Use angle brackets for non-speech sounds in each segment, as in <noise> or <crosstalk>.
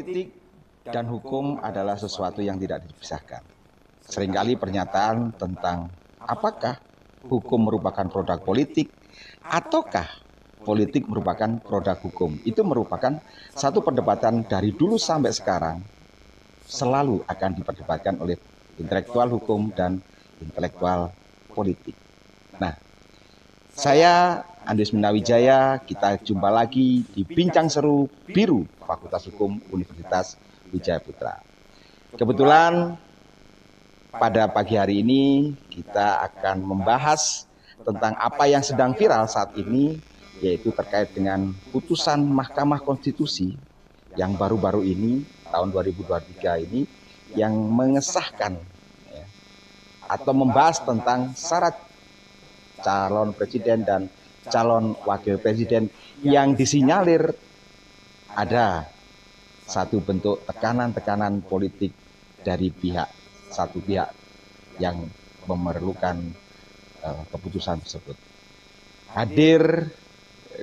politik dan hukum adalah sesuatu yang tidak dipisahkan. Seringkali pernyataan tentang apakah hukum merupakan produk politik ataukah politik merupakan produk hukum itu merupakan satu perdebatan dari dulu sampai sekarang selalu akan diperdebatkan oleh intelektual hukum dan intelektual politik. Nah, saya Andes Minawijaya, kita jumpa lagi di Bincang Seru Biru Fakultas Hukum Universitas Wijaya Putra. Kebetulan pada pagi hari ini kita akan membahas tentang apa yang sedang viral saat ini yaitu terkait dengan putusan Mahkamah Konstitusi yang baru-baru ini tahun 2023 ini yang mengesahkan ya, atau membahas tentang syarat calon presiden dan calon wakil presiden yang disinyalir ada satu bentuk tekanan-tekanan politik dari pihak satu pihak yang memerlukan uh, keputusan tersebut. Hadir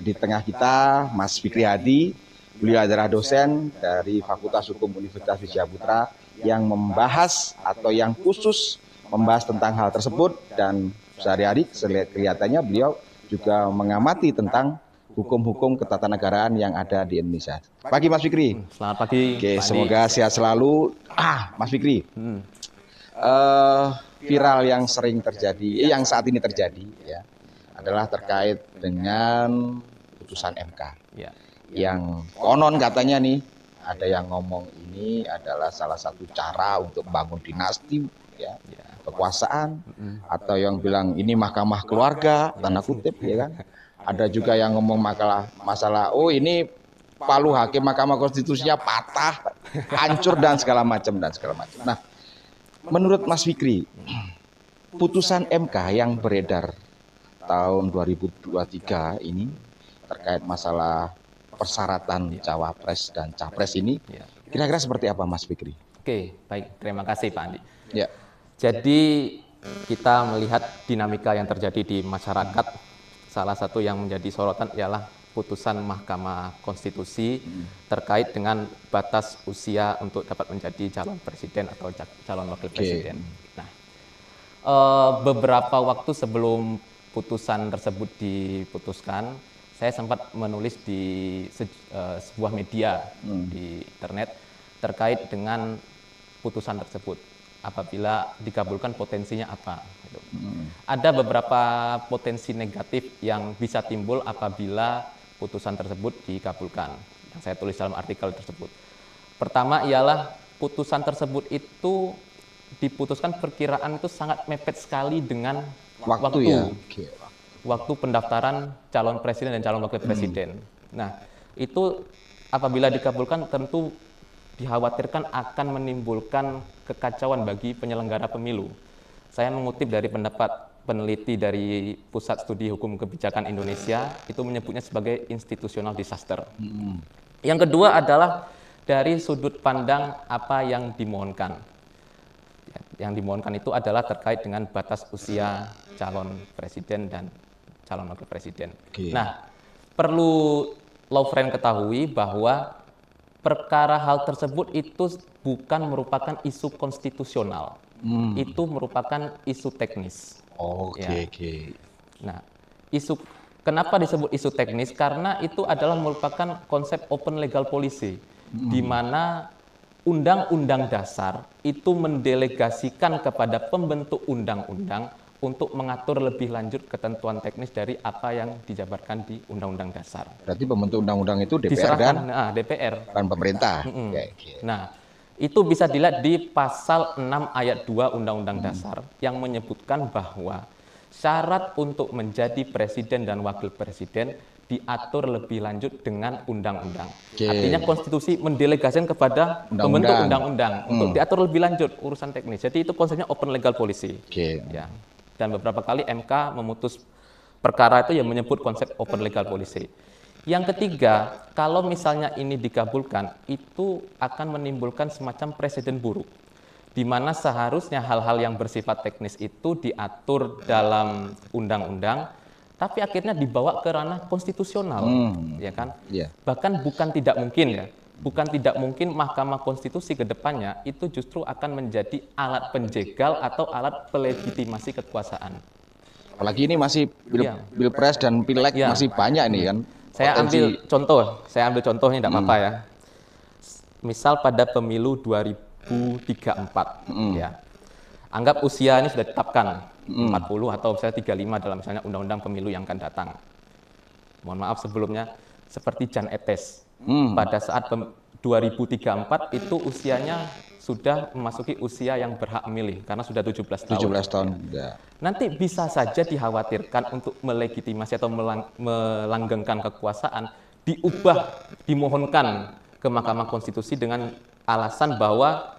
di tengah kita Mas Fikri Hadi, beliau adalah dosen dari Fakultas Hukum Universitas Wijaya Putra yang membahas atau yang khusus membahas tentang hal tersebut dan sehari-hari kelihatannya beliau juga mengamati tentang hukum-hukum ketatanegaraan yang ada di Indonesia. Pagi Mas Fikri. Hmm, selamat pagi. Oke, Pak semoga sehat selalu. Ah, Mas Fikri. Hmm. Uh, viral yang sering terjadi, eh, yang saat ini terjadi, ya, adalah terkait dengan putusan MK. Ya. Yang konon katanya nih, ada yang ngomong ini adalah salah satu cara untuk membangun dinasti Ya. ya kekuasaan atau yang bilang ini mahkamah keluarga tanda kutip ya kan ada juga yang ngomong masalah masalah oh ini palu hakim mahkamah konstitusinya patah hancur dan segala macam dan segala macam nah menurut Mas Fikri putusan MK yang beredar tahun 2023 ini terkait masalah persyaratan cawapres dan capres ini ya. kira-kira seperti apa Mas Fikri? Oke, baik. Terima kasih Pak Andi. Ya. Jadi kita melihat dinamika yang terjadi di masyarakat. Salah satu yang menjadi sorotan ialah putusan Mahkamah Konstitusi terkait dengan batas usia untuk dapat menjadi calon presiden atau calon wakil presiden. Nah, eh, beberapa waktu sebelum putusan tersebut diputuskan, saya sempat menulis di eh, sebuah media hmm. di internet terkait dengan putusan tersebut apabila dikabulkan potensinya apa. Gitu. Hmm. Ada beberapa potensi negatif yang bisa timbul apabila putusan tersebut dikabulkan. Yang saya tulis dalam artikel tersebut. Pertama ialah putusan tersebut itu diputuskan perkiraan itu sangat mepet sekali dengan waktu. Waktu, ya. okay. waktu pendaftaran calon presiden dan calon wakil presiden. Hmm. Nah, itu apabila dikabulkan tentu dikhawatirkan akan menimbulkan kekacauan bagi penyelenggara pemilu. Saya mengutip dari pendapat peneliti dari Pusat Studi Hukum Kebijakan Indonesia, itu menyebutnya sebagai institutional disaster. Hmm. Yang kedua adalah dari sudut pandang apa yang dimohonkan. Yang dimohonkan itu adalah terkait dengan batas usia calon presiden dan calon wakil presiden. Okay. Nah, perlu friend ketahui bahwa perkara hal tersebut itu bukan merupakan isu konstitusional. Hmm. Itu merupakan isu teknis. Oke, okay, ya. oke. Okay. Nah, isu kenapa disebut isu teknis? Karena itu adalah merupakan konsep open legal policy hmm. di mana undang-undang dasar itu mendelegasikan kepada pembentuk undang-undang untuk mengatur lebih lanjut ketentuan teknis dari apa yang dijabarkan di Undang-Undang Dasar. Berarti pembentuk Undang-Undang itu DPR Diserahkan, dan nah, DPR. dan pemerintah. Mm -hmm. okay, Nah, itu bisa dilihat di pasal 6 ayat 2 Undang-Undang Dasar yang menyebutkan bahwa syarat untuk menjadi presiden dan wakil presiden diatur lebih lanjut dengan undang-undang. Okay. Artinya konstitusi mendelegasikan kepada pembentuk undang-undang hmm. untuk diatur lebih lanjut urusan teknis. Jadi itu konsepnya open legal policy. Okay. Ya. Dan beberapa kali MK memutus perkara itu yang menyebut konsep open legal policy. Yang ketiga, kalau misalnya ini dikabulkan, itu akan menimbulkan semacam presiden buruk, di mana seharusnya hal-hal yang bersifat teknis itu diatur dalam undang-undang, tapi akhirnya dibawa ke ranah konstitusional, hmm. ya kan? Yeah. Bahkan bukan tidak mungkin ya, bukan tidak mungkin Mahkamah Konstitusi ke depannya itu justru akan menjadi alat penjegal atau alat pelegitimasi kekuasaan. Apalagi ini masih bil ya. pilpres dan pileg ya. masih banyak ini kan. Saya potensi. ambil contoh, saya ambil ini tidak apa-apa hmm. ya. Misal pada pemilu 2034 hmm. ya. Anggap usia ini sudah ditetapkan hmm. 40 atau misalnya 35 dalam misalnya undang-undang pemilu yang akan datang. Mohon maaf sebelumnya seperti Jan Etes Hmm. Pada saat 2034 itu usianya sudah memasuki usia yang berhak memilih karena sudah 17 tahun. 17 tahun. Ya. Nanti bisa saja dikhawatirkan untuk melegitimasi atau melang melanggengkan kekuasaan diubah dimohonkan ke Mahkamah Konstitusi dengan alasan bahwa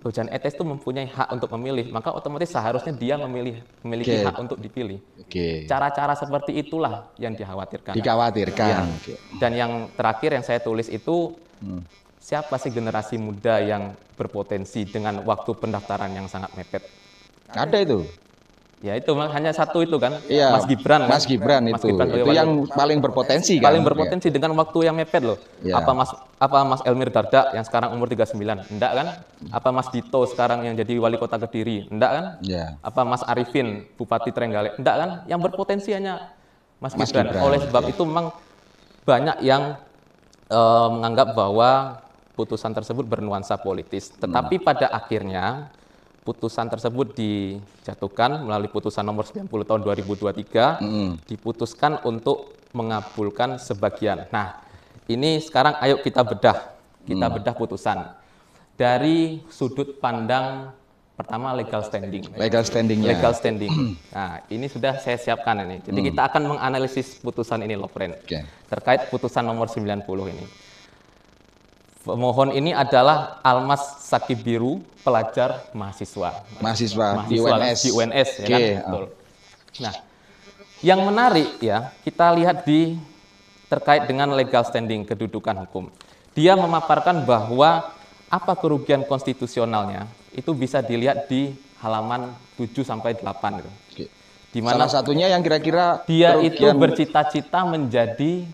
Hujan etes itu mempunyai hak untuk memilih, maka otomatis seharusnya dia memilih memiliki okay. hak untuk dipilih. Okay. Cara-cara seperti itulah yang dikhawatirkan. Dikhawatirkan. Ya. Okay. Dan yang terakhir yang saya tulis itu hmm. siapa sih generasi muda yang berpotensi dengan waktu pendaftaran yang sangat mepet? Ada itu. Ya itu hanya satu itu kan, ya, Mas Gibran. Kan? Mas kan? Gibran itu. Mas Gibran oh iya, itu, itu yang paling berpotensi kan. Paling berpotensi iya. dengan waktu yang mepet loh. Ya. Apa Mas apa Mas Elmir Dardak yang sekarang umur 39? Enggak kan? Apa Mas Dito sekarang yang jadi wali kota Kediri? Enggak kan? Ya. Apa Mas Arifin Bupati Trenggalek? Enggak kan? Yang berpotensi hanya Mas, Mas Gibran. Gibran. Oleh sebab ya. itu memang banyak yang uh, menganggap bahwa putusan tersebut bernuansa politis. Hmm. Tetapi hmm. pada akhirnya putusan tersebut dijatuhkan melalui putusan nomor 90 tahun 2023 mm. diputuskan untuk mengabulkan sebagian. Nah, ini sekarang ayo kita bedah. Kita mm. bedah putusan dari sudut pandang pertama legal standing. Legal standing. Legal standing. Mm. Nah, ini sudah saya siapkan ini. Jadi mm. kita akan menganalisis putusan ini, loh, Okay. Terkait putusan nomor 90 ini. Pemohon ini adalah Almas Biru pelajar mahasiswa. Mahasiswa, mahasiswa di UNS. Di UNS, ya okay. kan? Ah. Betul. Nah, yang menarik ya, kita lihat di terkait dengan legal standing, kedudukan hukum. Dia memaparkan bahwa apa kerugian konstitusionalnya itu bisa dilihat di halaman 7 sampai 8 gitu. Oke. Di mana satunya yang kira-kira dia kerugian... itu bercita-cita menjadi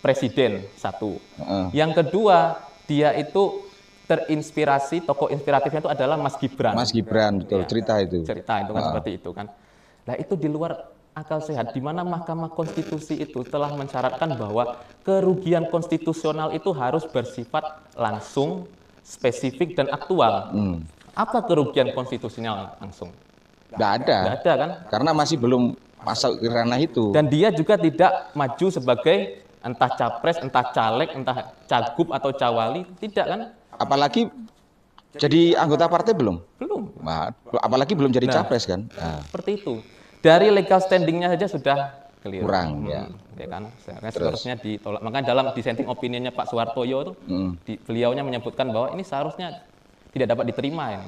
presiden satu. Uh. Yang kedua, dia itu terinspirasi tokoh inspiratifnya itu adalah Mas Gibran. Mas Gibran betul ya, cerita itu. Cerita itu kan ah. seperti itu kan. Nah itu di luar akal sehat di mana Mahkamah Konstitusi itu telah mensyaratkan bahwa kerugian konstitusional itu harus bersifat langsung, spesifik dan aktual. Hmm. Apa kerugian konstitusional langsung? Tidak ada. Tidak ada kan? Karena masih belum masuk ke ranah itu. Dan dia juga tidak maju sebagai entah capres, entah caleg, entah cagup atau cawali, tidak kan? Apalagi jadi anggota partai belum? Belum. Nah, apalagi belum jadi nah, capres kan? Nah. Seperti itu. Dari legal standingnya saja sudah keliru. Kurang hmm. ya. Ya kan? Seharusnya ditolak. Maka dalam dissenting opinionnya Pak Suwartoyo itu, hmm. di, beliaunya menyebutkan bahwa ini seharusnya tidak dapat diterima ya.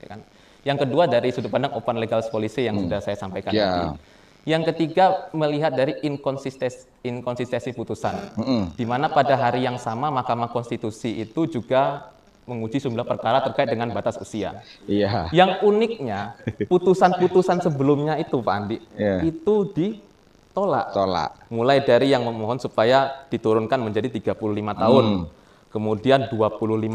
ya kan? Yang kedua dari sudut pandang open legal policy yang hmm. sudah saya sampaikan yeah. tadi yang ketiga melihat dari inkonsistensi, inkonsistensi putusan, mm -hmm. di mana pada hari yang sama Mahkamah Konstitusi itu juga menguji sejumlah perkara terkait dengan batas usia. Iya. Yang uniknya putusan-putusan sebelumnya itu Pak Andi yeah. itu ditolak. Tolak. Mulai dari yang memohon supaya diturunkan menjadi 35 tahun. Hmm. Kemudian 25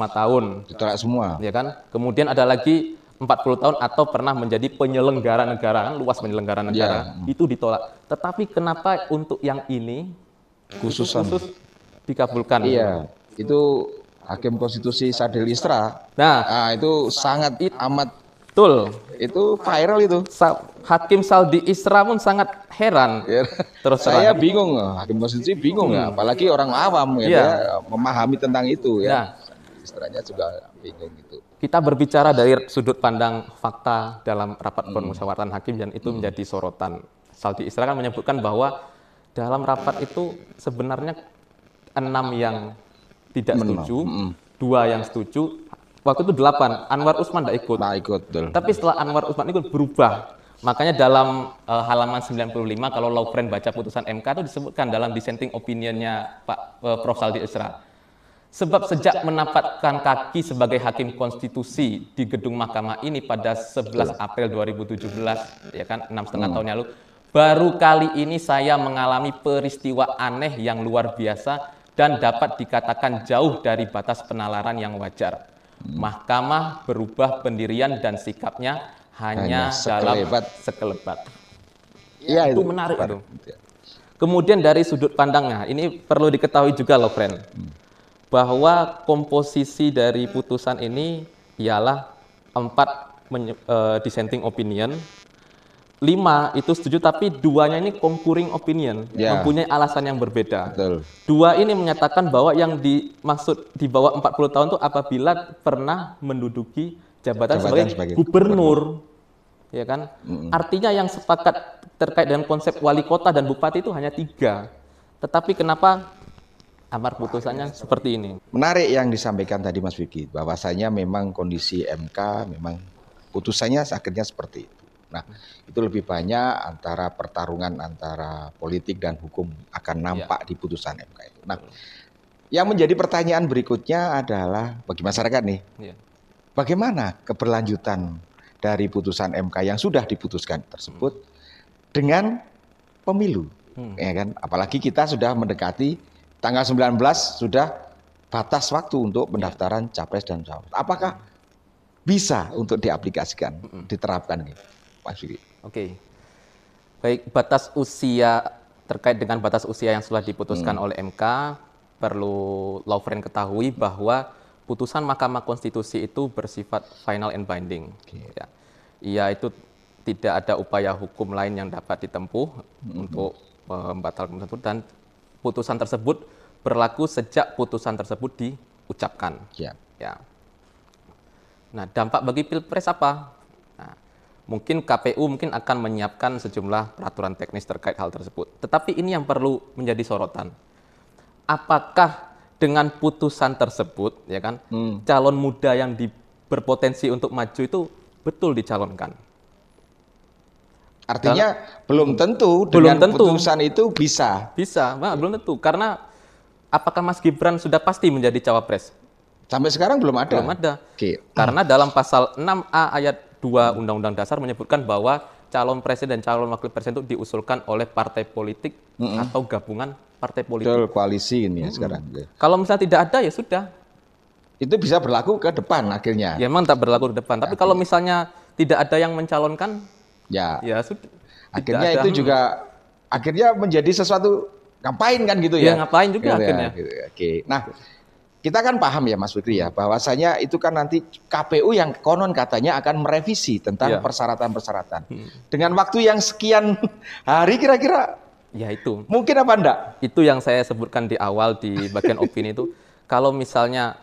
tahun. Ditolak semua. Ya kan? Kemudian ada lagi 40 tahun atau pernah menjadi penyelenggara negara kan luas penyelenggara ya. negara ya. itu ditolak. Tetapi kenapa untuk yang ini khusus dikabulkan? Iya, itu hakim konstitusi Sadil Istra. Nah, nah itu sangat it, amat betul. Itu viral itu. Sa hakim Saldi Isra pun sangat heran. Ya. Terus terang. saya bingung, hakim konstitusi bingung ya, hmm. apalagi orang awam ya, ya. memahami tentang itu ya. Nah. Istranya juga bingung gitu kita berbicara dari sudut pandang fakta dalam rapat hmm. permusyawaratan hakim dan itu hmm. menjadi sorotan. Saldi Isra kan menyebutkan bahwa dalam rapat itu sebenarnya enam yang tidak setuju, hmm. dua yang setuju, waktu itu delapan. Anwar Usman tidak ikut. Nah, ikut. Tapi setelah Anwar Usman ikut berubah. Makanya dalam uh, halaman 95 kalau Laufren baca putusan MK itu disebutkan dalam dissenting opinionnya Pak uh, Prof Saldi Isra Sebab sejak menapatkan kaki sebagai hakim konstitusi di gedung mahkamah ini pada 11 April 2017, ya kan, enam setengah hmm. tahun lalu, baru kali ini saya mengalami peristiwa aneh yang luar biasa dan dapat dikatakan jauh dari batas penalaran yang wajar. Hmm. Mahkamah berubah pendirian dan sikapnya hanya, hanya dalam sekelebat. Ya, itu, itu menarik. Itu. Kemudian dari sudut pandangnya, ini perlu diketahui juga loh, friend. Hmm bahwa komposisi dari putusan ini ialah empat uh, dissenting opinion, lima itu setuju tapi duanya ini concurring opinion yeah. mempunyai alasan yang berbeda. Betul. Dua ini menyatakan bahwa yang dimaksud di bawah 40 tahun itu apabila pernah menduduki jabatan, jabatan sebagai, sebagai gubernur. gubernur. Ya kan? Mm -mm. Artinya yang sepakat terkait dengan konsep wali kota dan bupati itu hanya tiga. Tetapi kenapa amar putusannya seperti ini. Menarik yang disampaikan tadi Mas Vicky, bahwasanya memang kondisi MK memang putusannya akhirnya seperti itu. Nah, itu lebih banyak antara pertarungan antara politik dan hukum akan ya. nampak ya. di putusan MK itu. Nah, yang menjadi pertanyaan berikutnya adalah bagi masyarakat nih, ya. bagaimana keberlanjutan dari putusan MK yang sudah diputuskan tersebut hmm. dengan pemilu, hmm. ya kan? Apalagi kita sudah mendekati tanggal 19 sudah batas waktu untuk iya. pendaftaran capres dan cawapres. Apakah bisa untuk diaplikasikan, diterapkan ini, Pak Oke. Okay. Baik, batas usia terkait dengan batas usia yang sudah diputuskan hmm. oleh MK perlu Laufren ketahui bahwa putusan Mahkamah Konstitusi itu bersifat final and binding. Okay. Ya. Ia itu tidak ada upaya hukum lain yang dapat ditempuh mm -hmm. untuk eh, membatalkan um, dan putusan tersebut berlaku sejak putusan tersebut diucapkan. Ya. ya. Nah, dampak bagi Pilpres apa? Nah, mungkin KPU mungkin akan menyiapkan sejumlah peraturan teknis terkait hal tersebut. Tetapi ini yang perlu menjadi sorotan. Apakah dengan putusan tersebut, ya kan, hmm. calon muda yang di, berpotensi untuk maju itu betul dicalonkan? Artinya karena, belum tentu belum dengan tentu. putusan itu bisa. Bisa, Ma, belum tentu karena apakah Mas Gibran sudah pasti menjadi cawapres? Sampai sekarang belum ada. Belum ada. Okay. Karena dalam pasal 6A ayat 2 Undang-Undang Dasar menyebutkan bahwa calon presiden dan calon wakil presiden itu diusulkan oleh partai politik mm -mm. atau gabungan partai politik. Betul, koalisi ini mm mm sekarang. Ya. Kalau misalnya tidak ada ya sudah. Itu bisa berlaku ke depan akhirnya. Ya memang tak berlaku ke depan, tapi ya, kalau misalnya tidak ada yang mencalonkan Ya. Ya sudah. Akhirnya itu ada. juga akhirnya menjadi sesuatu ngapain kan gitu ya. Ya ngapain juga gitu ya, akhirnya. Gitu ya, gitu. Oke. Nah, kita kan paham ya Mas Fikri ya bahwasanya itu kan nanti KPU yang konon katanya akan merevisi tentang ya. persyaratan-persyaratan. Ya. Dengan waktu yang sekian hari kira-kira ya itu. Mungkin apa enggak? Itu yang saya sebutkan di awal di bagian opini itu <laughs> kalau misalnya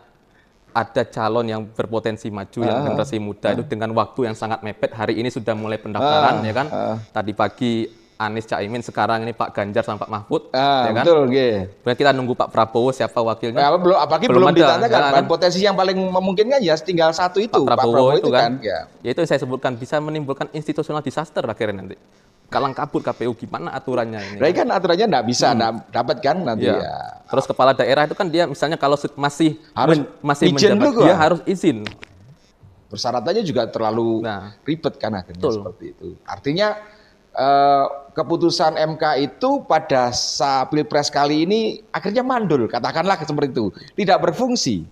ada calon yang berpotensi maju uh, yang ah. generasi muda uh, itu dengan waktu yang sangat mepet hari ini sudah mulai pendaftaran uh, ya kan uh, tadi pagi Anies Caimin sekarang ini Pak Ganjar sama Pak Mahfud uh, ya kan betul okay. kita nunggu Pak Prabowo siapa wakilnya nah, belum apalagi belum, belum ditanyakan ya kan? potensi yang paling memungkinkan ya tinggal satu itu Pak Prabowo, Pak Prabowo itu kan, kan. Ya. ya itu saya sebutkan bisa menimbulkan institusional disaster akhirnya nanti kalang kabut KPU gimana aturannya ini? Berarti nah, kan aturannya nggak bisa hmm. dapat kan nanti ya. ya. Terus kepala daerah itu kan dia misalnya kalau masih harus men, masih izin menjabat dia harus izin. Persyaratannya juga terlalu nah, ribet kan akhirnya betul. seperti itu. Artinya eh, keputusan MK itu pada saat pilpres kali ini akhirnya mandul katakanlah seperti itu tidak berfungsi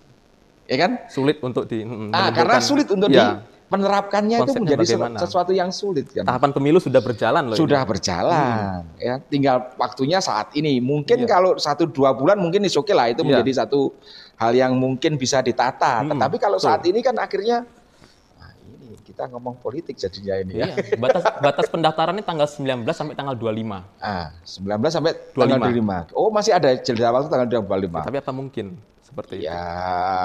ya kan? Sulit untuk di. Mm, ah, karena sulit untuk ya. di menerapkannya Konsepnya itu menjadi bagaimana? sesuatu yang sulit kan. Tahapan pemilu sudah berjalan loh. Sudah ini. berjalan, hmm. ya tinggal waktunya saat ini. Mungkin yeah. kalau satu dua bulan mungkin is okay lah itu yeah. menjadi satu hal yang mungkin bisa ditata. Hmm. Tetapi kalau saat ini kan akhirnya nah, ini kita ngomong politik jadinya ini ya. Iya, batas batas pendaftarannya tanggal 19 sampai tanggal 25. Ah, 19 sampai 25. tanggal 25. Oh, masih ada jeda waktu tanggal 25. Tapi apa mungkin? seperti ya. itu. Iya.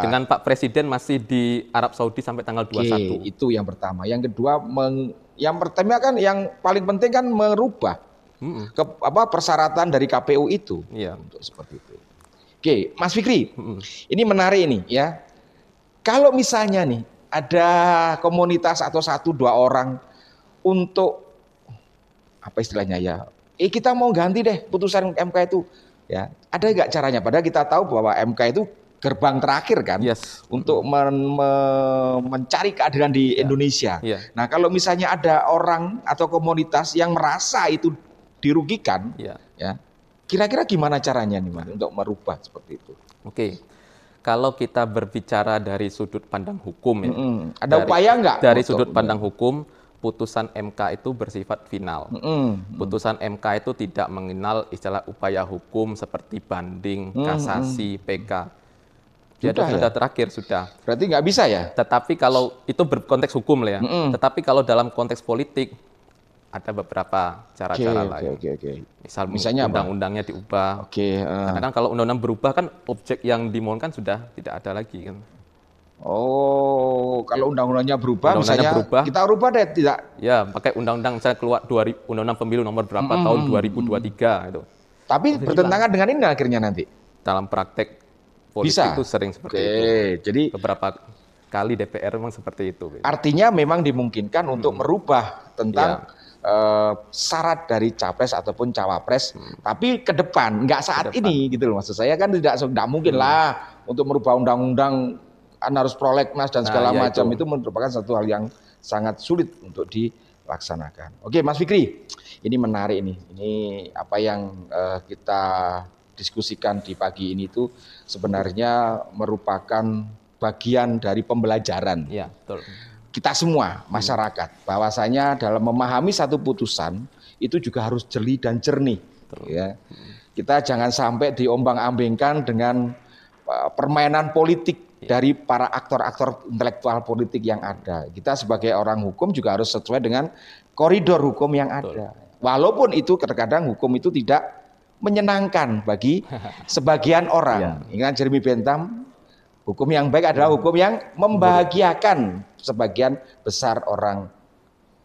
Dengan Pak Presiden masih di Arab Saudi sampai tanggal 21. Oke, itu yang pertama. Yang kedua meng, yang pertama kan yang paling penting kan merubah mm -mm. ke apa persyaratan dari KPU itu. Iya, untuk seperti itu. Oke, Mas Fikri. Mm ini menarik ini ya. Kalau misalnya nih ada komunitas atau satu dua orang untuk apa istilahnya ya? Eh kita mau ganti deh putusan MK itu ya ada nggak caranya? Padahal kita tahu bahwa MK itu gerbang terakhir kan yes. untuk men me mencari keadilan di yeah. Indonesia. Yeah. Nah kalau misalnya ada orang atau komunitas yang merasa itu dirugikan, yeah. ya kira-kira gimana caranya nih mas untuk merubah seperti itu? Oke. Okay kalau kita berbicara dari sudut pandang hukum ya. Mm -hmm. Ada dari, upaya nggak? Dari sudut pandang ya? hukum, putusan MK itu bersifat final. Putusan MK itu tidak mengenal istilah upaya hukum seperti banding, kasasi, PK. Ya, sudah, sudah ya? terakhir sudah. Berarti nggak bisa ya? Tetapi kalau itu berkonteks hukum lah ya. Mm -hmm. Tetapi kalau dalam konteks politik ada beberapa cara-cara okay, lain. Okay, ya. okay, okay. Misal misalnya undang-undangnya diubah. Oke. Okay, uh. Eh. Karena kan kalau undang-undang berubah kan objek yang dimohonkan sudah tidak ada lagi kan. Oh, kalau undang-undangnya berubah undang misalnya berubah, kita rubah deh tidak. Ya, pakai undang-undang saya keluar 2000 undang-undang pemilu nomor berapa hmm, tahun 2023 itu. Tapi bertentangan dengan ini akhirnya nanti. Dalam praktek politik Bisa. itu sering seperti okay. itu. Jadi beberapa kali DPR memang seperti itu. Gitu. Artinya memang dimungkinkan hmm. untuk merubah tentang ya eh, syarat dari capres ataupun cawapres, hmm. tapi ke depan nggak saat ini gitu loh maksud saya kan tidak tidak mungkin hmm. lah untuk merubah undang-undang kan harus prolegnas dan nah, segala nah, macam itu. itu merupakan satu hal yang sangat sulit untuk dilaksanakan. Oke, Mas Fikri, ini menarik ini. Ini apa yang uh, kita diskusikan di pagi ini itu sebenarnya merupakan bagian dari pembelajaran. Ya, betul. Kita semua masyarakat bahwasanya dalam memahami satu putusan itu juga harus jeli dan jernih. Betul. Ya. Kita jangan sampai diombang-ambingkan dengan eh, permainan politik Iya. dari para aktor-aktor intelektual politik yang ada. Kita sebagai orang hukum juga harus sesuai dengan koridor hukum yang ada. Walaupun itu terkadang hukum itu tidak menyenangkan bagi <laughs> sebagian orang. Ya. Ingat Jeremy Bentham, hukum yang baik adalah iya. hukum yang membahagiakan sebagian besar orang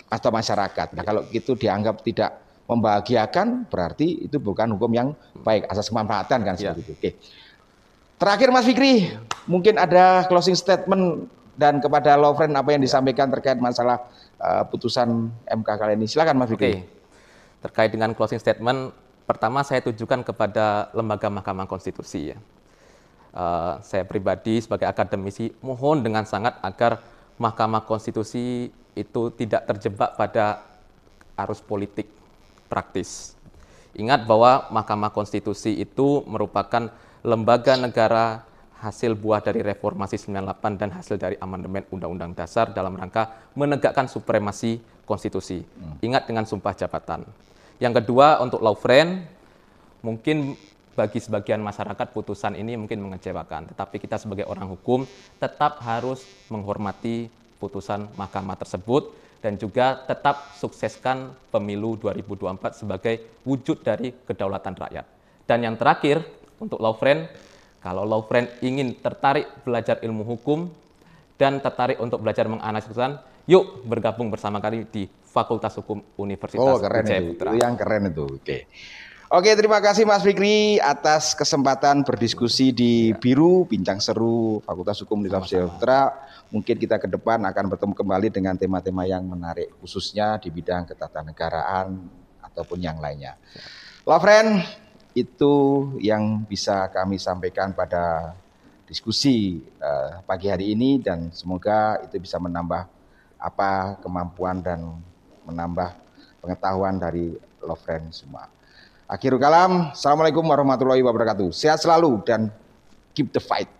atau masyarakat. Nah, iya. kalau itu dianggap tidak membahagiakan, berarti itu bukan hukum yang baik, asas kemanfaatan kan seperti ya. itu. Oke. Terakhir Mas Fikri, mungkin ada closing statement dan kepada friend apa yang ya. disampaikan terkait masalah uh, putusan MK kali ini. Silakan Mas Fikri. Okay. Terkait dengan closing statement, pertama saya tujukan kepada lembaga Mahkamah Konstitusi ya. Uh, saya pribadi sebagai akademisi mohon dengan sangat agar Mahkamah Konstitusi itu tidak terjebak pada arus politik praktis. Ingat bahwa Mahkamah Konstitusi itu merupakan lembaga negara hasil buah dari reformasi 98 dan hasil dari amandemen Undang-Undang Dasar dalam rangka menegakkan supremasi konstitusi. Hmm. Ingat dengan sumpah jabatan. Yang kedua untuk law friend mungkin bagi sebagian masyarakat putusan ini mungkin mengecewakan, tetapi kita sebagai orang hukum tetap harus menghormati putusan mahkamah tersebut dan juga tetap sukseskan pemilu 2024 sebagai wujud dari kedaulatan rakyat. Dan yang terakhir, untuk law friend. Kalau law friend ingin tertarik belajar ilmu hukum dan tertarik untuk belajar menganalisis putusan, yuk bergabung bersama kami di Fakultas Hukum Universitas oh, keren Ujaya itu. Putra. Itu yang keren itu. Oke. Okay. Oke, terima kasih Mas Fikri atas kesempatan berdiskusi di ya. Biru Bincang Seru Fakultas Hukum Universitas Putra. Mungkin kita ke depan akan bertemu kembali dengan tema-tema yang menarik khususnya di bidang ketatanegaraan ataupun yang lainnya. Ya. Love friend, itu yang bisa kami sampaikan pada diskusi uh, pagi hari ini dan semoga itu bisa menambah apa kemampuan dan menambah pengetahuan dari friend semua. Akhirul kalam, Assalamualaikum warahmatullahi wabarakatuh. Sehat selalu dan keep the fight.